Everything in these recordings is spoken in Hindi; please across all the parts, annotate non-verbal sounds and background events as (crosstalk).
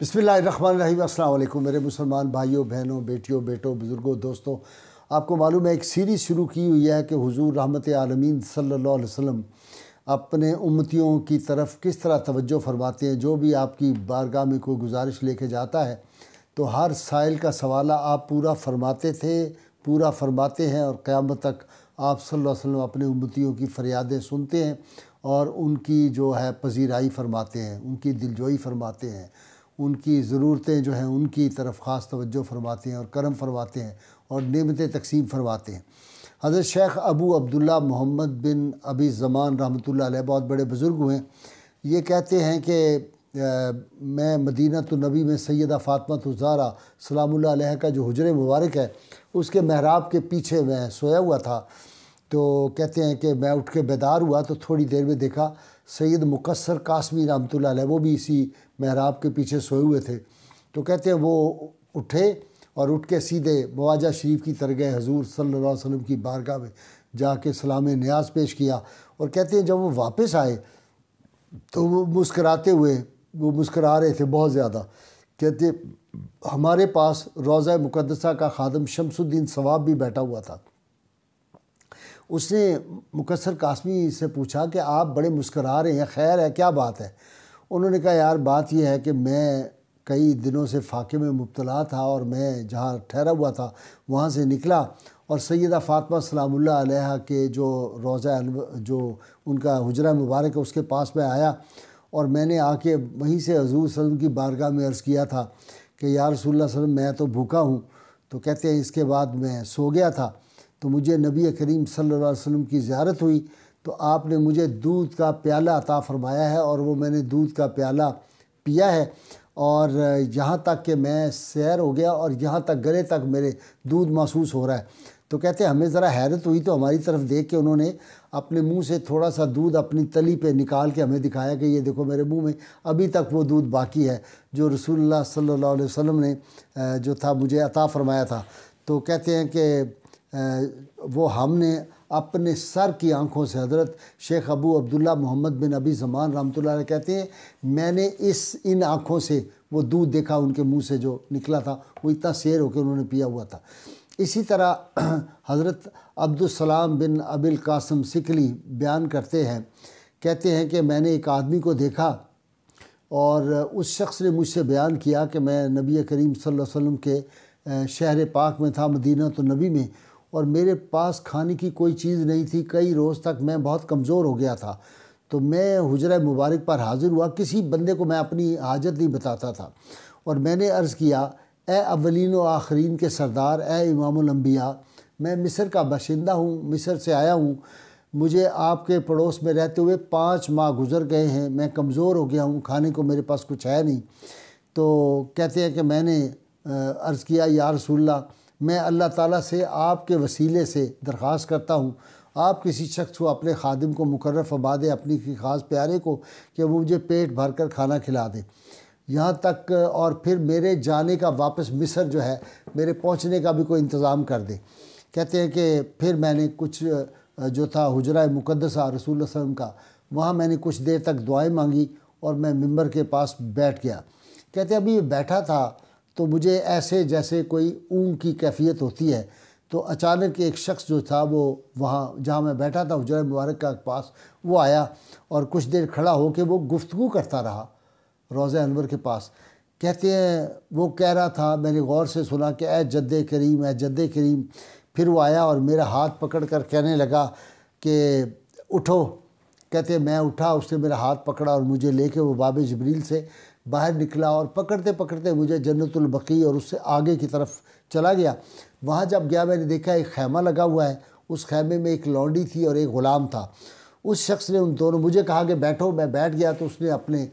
बिसमीम अल्लाम मेरे मुसलमान भाइयों बहनों बेटियों बेटों बुज़ुर्गों दोस्तों आपको मालूम है एक सीरीज़ शुरू की हुई है कि हुजूर रहमत आलमीन सल्लल्लाहु अलैहि वसल्लम अपने उम्मतियों की तरफ किस तरह तवज्जो फरमाते हैं जो भी आपकी बारगाह में कोई गुजारिश लेके जाता है तो हर साइल का सवाल आप पूरा फरमाते थे पूरा फरमाते हैं और क़्यामत तक आप सल्लल्लाहु अलैहि वसल्लम अपने उम्मतियों की फ़रियादें सुनते हैं और उनकी जो है पजीराई फरमाते हैं उनकी दिलजोई फरमाते हैं उनकी ज़रूरतें जो हैं उनकी तरफ ख़ास तवज्जो फरमाते हैं और करम फरमाते हैं और नियमत तकसीम फरमाते हैं हज़रत शेख अबू अब्दुल्ला मोहम्मद बिन अबी ज़मान रहमत बहुत बड़े बुज़ुर्ग हुए ये कहते हैं कि मैं मदीना तो नबी में सैदा फ़ातमा तुजारा तो सलाम का जो हजर मुबारक है उसके महराब के पीछे मैं सोया हुआ था तो कहते हैं कि मैं उठ के बेदार हुआ तो थोड़ी देर में देखा सैयद मुकसर कासमी रामतुल्ला वो भी इसी महराब के पीछे सोए हुए थे तो कहते हैं वो उठे और उठ के सीधे मवाजा शरीफ की तरगह हजूर सल्ला वसम की बारगाह में जाके सलाम न्याज पेश किया और कहते हैं जब वो वापस आए तो वो मुस्कराते हुए वो मुस्करा रहे थे बहुत ज़्यादा कहते हमारे पास रोज़ा मुकदसा का खादम शमसुद्दीन सवाब भी बैठा हुआ था उसने मुकसर कासमी से पूछा कि आप बड़े मुस्करा रहे हैं खैर है क्या बात है उन्होंने कहा यार बात यह है कि मैं कई दिनों से फाके में मुबतला था और मैं जहाँ ठहरा हुआ था वहाँ से निकला और सैदा फ़ातमा सलामुल्लह के जो रोज़ा जो उनका हजरा मुबारक है उसके पास में आया और मैंने आके वहीं से हजूर वसम की बारगाह में अर्ज़ किया था कि यार रसोल्ला वसम मैं तो भूखा हूँ तो कहते हैं इसके बाद मैं सो गया था तो मुझे नबी करीम सल्लल्लाहु अलैहि वसल्लम की ज़्यारत हुई तो आपने मुझे दूध का प्याला अता फरमाया है और वो मैंने दूध का प्याला पिया है और यहाँ तक कि मैं सैर हो गया और यहाँ तक गले तक मेरे दूध महसूस हो रहा है तो कहते हैं हमें ज़रा हैरत हुई तो हमारी तरफ देख के उन्होंने अपने मुंह से थोड़ा सा दूध अपनी तली पे निकाल के हमें दिखाया कि ये देखो मेरे मुंह में अभी तक वो दूध बाकी है जो रसूलुल्लाह सल्लल्लाहु अलैहि वसल्लम ने जो था मुझे अता फरमाया था तो कहते हैं कि वो हमने अपने सर की आंखों से हज़रत शेख अबू अब्दुल्ला मोहम्मद बिन अबी ज़मान रहमतुल्लाह कहते हैं मैंने इस इन आँखों से वो दूध देखा उनके मुंह से जो निकला था वो इतना शेर होकर उन्होंने पिया हुआ था इसी तरह (clears throat) हज़रत अब्दुलसलाम बिन अबिल कासम सिकली बयान करते हैं कहते हैं कि मैंने एक आदमी को देखा और उस शख्स ने मुझसे बयान किया कि मैं नबी करीम सल वसम के शहर पाक में था मदीना तो नबी में और मेरे पास खाने की कोई चीज़ नहीं थी कई रोज़ तक मैं बहुत कमज़ोर हो गया था तो मैं हजरा मुबारक पर हाज़िर हुआ किसी बंदे को मैं अपनी हाजत नहीं बताता था और मैंने अर्ज़ किया ए अवलिन व आखरीन के सरदार ए इमामबिया मैं मिस्र का बाशिंदा हूँ मिस्र से आया हूँ मुझे आपके पड़ोस में रहते हुए पाँच माह गुजर गए हैं मैं कमज़ोर हो गया हूँ खाने को मेरे पास कुछ है नहीं तो कहते हैं कि मैंने अर्ज़ किया यार रसूल्ला मैं अल्लाह ताला से आपके वसीले से दरख्वास्त करता हूँ आप किसी शख्स को अपने खादिम को मुकर फबा अपनी अपनी ख़ास प्यारे को कि वो मुझे पेट भर कर खाना खिला दे यहाँ तक और फिर मेरे जाने का वापस मिसर जो है मेरे पहुँचने का भी कोई इंतज़ाम कर दे कहते हैं कि फिर मैंने कुछ जो था हजरा मुकदसा रसूल वसम का वहाँ मैंने कुछ देर तक दुआएँ मांगी और मैं मंबर के पास बैठ गया कहते अभी ये बैठा था तो मुझे ऐसे जैसे कोई ऊँग की कैफियत होती है तो अचानक एक शख्स जो था वो वहाँ जहाँ मैं बैठा था हजर मुबारक का पास वो आया और कुछ देर खड़ा होकर वो गुफ्तु करता रहा रोज़ अनवर के पास कहते हैं वो कह रहा था मैंने गौर से सुना कि ए जद्द करीम ए जद्द करीम फिर वो आया और मेरा हाथ पकड़ कर कहने लगा कि उठो कहते मैं उठा उसने मेरा हाथ पकड़ा और मुझे लेके वो बाब जबरील से बाहर निकला और पकड़ते पकड़ते मुझे जन्नतुलबकी और उससे आगे की तरफ चला गया वहाँ जब गया मैंने देखा एक खैमा लगा हुआ है उस खैमे में एक लौंडी थी और एक ग़ुलाम था उस शख्स ने उन दोनों मुझे कहा कि बैठो मैं बैठ गया तो उसने अपने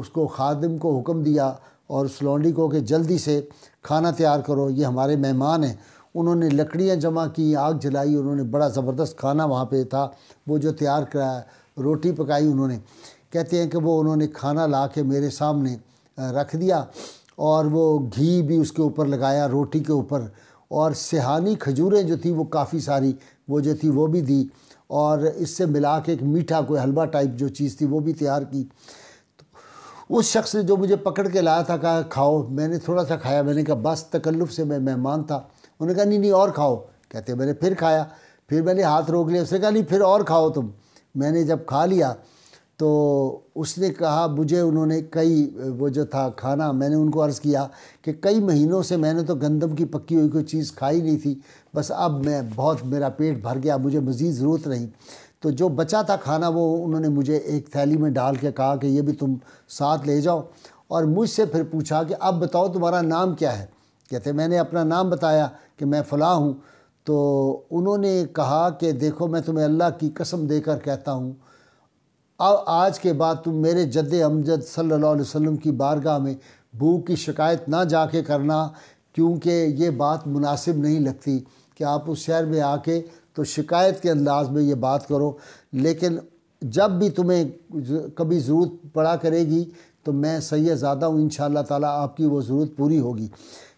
उसको खादिम को हुक्म दिया और उस लौंडी को कि जल्दी से खाना तैयार करो ये हमारे मेहमान हैं उन्होंने लकड़ियाँ जमा की आग जलाई उन्होंने बड़ा ज़बरदस्त खाना वहाँ पे था वो जो तैयार कराया रोटी पकाई उन्होंने कहते हैं कि वो उन्होंने खाना ला के मेरे सामने रख दिया और वो घी भी उसके ऊपर लगाया रोटी के ऊपर और सेहानी खजूरें जो थी वो काफ़ी सारी वो जो थी वो भी दी और इससे मिला के एक मीठा कोई हलवा टाइप जो चीज़ थी वो भी तैयार की तो उस शख्स ने जो मुझे पकड़ के लाया था कहा खाओ मैंने थोड़ा सा खाया मैंने कहा बस तकल्लुफ़ से मैं मेहमान था उन्होंने कहा नहीं नहीं और खाओ कहते मैंने फिर खाया फिर मैंने हाथ रोक लिया उसने कहा नहीं फिर और खाओ तुम मैंने जब खा लिया तो उसने कहा मुझे उन्होंने कई वो जो था खाना मैंने उनको अर्ज़ किया कि कई महीनों से मैंने तो गंदम की पकी हुई कोई चीज़ खाई नहीं थी बस अब मैं बहुत मेरा पेट भर गया मुझे मज़ीद ज़रूरत नहीं तो जो बचा था खाना वो उन्होंने मुझे एक थैली में डाल के कहा कि ये भी तुम साथ ले जाओ और मुझसे फिर पूछा कि अब बताओ तुम्हारा नाम क्या है कहते मैंने अपना नाम बताया कि मैं फ़लाँ हूँ तो उन्होंने कहा कि देखो मैं तुम्हें अल्लाह की कसम देकर कहता हूँ अब आज के बाद तुम मेरे जद अमजद सल्लल्लाहु अलैहि वसल्लम की बारगाह में भूख की शिकायत ना जाके करना क्योंकि ये बात मुनासिब नहीं लगती कि आप उस शहर में आके तो शिकायत के अंदाज में ये बात करो लेकिन जब भी तुम्हें कभी ज़रूरत पड़ा करेगी तो मैं ज्यादा हूँ इन ताला आपकी वो ज़रूरत पूरी होगी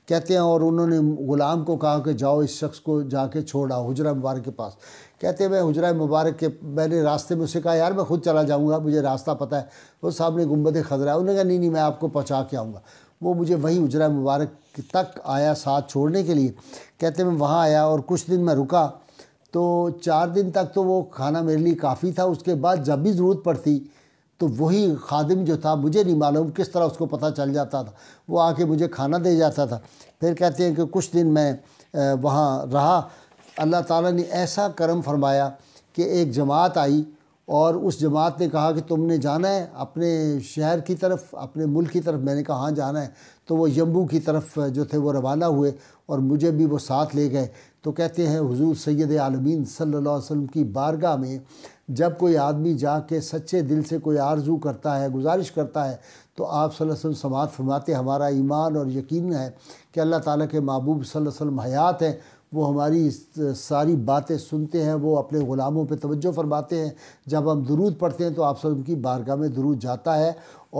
कहते हैं और उन्होंने ग़ुलाम को कहा कि जाओ इस शख्स को जाके छोड़ा हुजरा मुबारक के पास कहते हैं मैं हुजरा मुबारक के मैंने रास्ते में उसे कहा यार मैं खुद चला जाऊँगा मुझे रास्ता पता है वो सामने गुम्बद खजरा है उन्होंने कहा नहीं नहीं मैं आपको पहुँचा के आऊँगा वो मुझे वहीं हुजरा मुबारक तक आया साथ छोड़ने के लिए कहते मैं वहाँ आया और कुछ दिन मैं रुका तो चार दिन तक तो वो खाना मेरे लिए काफ़ी था उसके बाद जब भी ज़रूरत पड़ती तो वही खादिम जो था मुझे नहीं मालूम किस तरह उसको पता चल जाता था वो आके मुझे खाना दे जाता था फिर कहते हैं कि कुछ दिन मैं वहाँ रहा अल्लाह ताला ने ऐसा करम फरमाया कि एक जमात आई और उस जमात ने कहा कि तुमने जाना है अपने शहर की तरफ अपने मुल्क की तरफ मैंने कहा हाँ जाना है तो वो यम्बू की तरफ जो थे वो रवाना हुए और मुझे भी वो साथ ले गए तो कहते हैं हुजूर सैद आलमीन सल्लल्लाहु अलैहि वसल्लम की बारगाह में जब कोई आदमी जाके सच्चे दिल से कोई आरजू करता है गुजारिश करता है तो आप वसल्लम समात फरमाते हमारा ईमान और यकीन है कि अल्लाह ताला के महबूब वसल्लम हयात हैं वो हमारी सारी बातें सुनते हैं वो अपने ग़ुलामों पे तवज्जो फरमाते हैं जब हम दरूद पढ़ते हैं तो आप की बारगाह में दरूद जाता है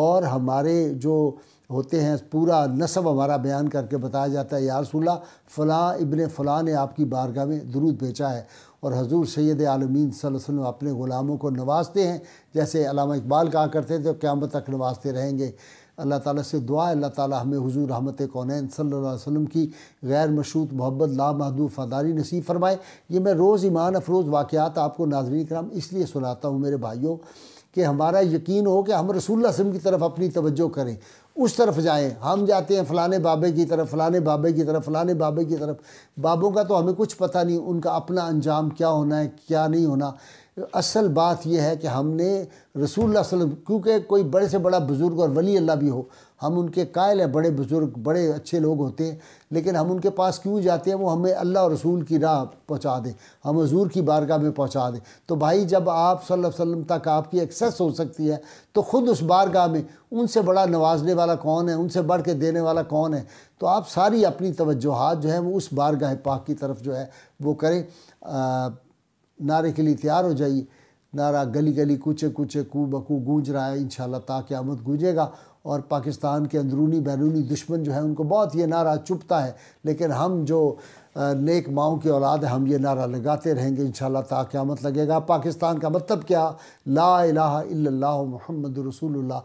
और हमारे जो होते हैं पूरा नसब हमारा बयान करके बताया जाता है यारसूल्ला फ़लाँ इबन फ़लाँ ने आपकी बारगाह में दरूद बेचा है और हजूर सैद आलमीन वसल्लम अपने ग़ुलामों को नवाजते हैं जैसे अलामा इकबाल कहा करते थे तो क्या क़्यामत तक नवाजते रहेंगे अल्लाह ताला से दुआ अल्लाह ताला हमें हुजूर रहमत कौन सल्लल्लाहु अलैहि वसल्लम की गैर मशहूत मोहब्बत लामहदूद फदारी नसीब फरमाए ये मैं रोज़ ईमान अफरोज़ वाक़ात आपको नाजरी कराम इसलिए सुनाता हूँ मेरे भाइयों कि हमारा यकीन हो कि हम रसूल वसम की तरफ अपनी तवज्जो करें उस तरफ जाएं हम जाते हैं फलाने बाबे की तरफ फलाने बाबे की तरफ फलाने बाबे की तरफ बाबों का तो हमें कुछ पता नहीं उनका अपना अंजाम क्या होना है क्या नहीं होना असल बात यह है कि हमने रसूल वसल्लम क्योंकि कोई बड़े से बड़ा बुज़ुर्ग और वली अल्लाह भी हो हम उनके कायल हैं बड़े बुज़ुर्ग बड़े अच्छे लोग होते हैं लेकिन हम उनके पास क्यों जाते हैं वो हमें अल्लाह और रसूल की राह पहुँचा दें हम हजूर की बारगाह में पहुँचा दें तो भाई जब आप सल्लल्लाहु अलैहि वसल्लम तक आपकी एक्सेस हो सकती है तो ख़ुद उस बारगाह में उनसे बड़ा नवाजने वाला कौन है उनसे बढ़ के देने वाला कौन है तो आप सारी अपनी तवज्जोहात जो है वो उस बारगाह पाक की तरफ जो है वो करें नारे के लिए तैयार हो जाइए नारा गली गली कुचे कुचे कू बकू गूंज रहा है इन ताक़्यामत गूंजेगा और पाकिस्तान के अंदरूनी बैरूनी दुश्मन जो है उनको बहुत ये नारा चुपता है लेकिन हम जो नेक माओ की औलाद है हम ये नारा लगाते रहेंगे इन ताक़्यामत लगेगा पाकिस्तान का मतलब क्या ला इलाहा इल्लल्लाहु मोहम्मद रसूलुल्लाह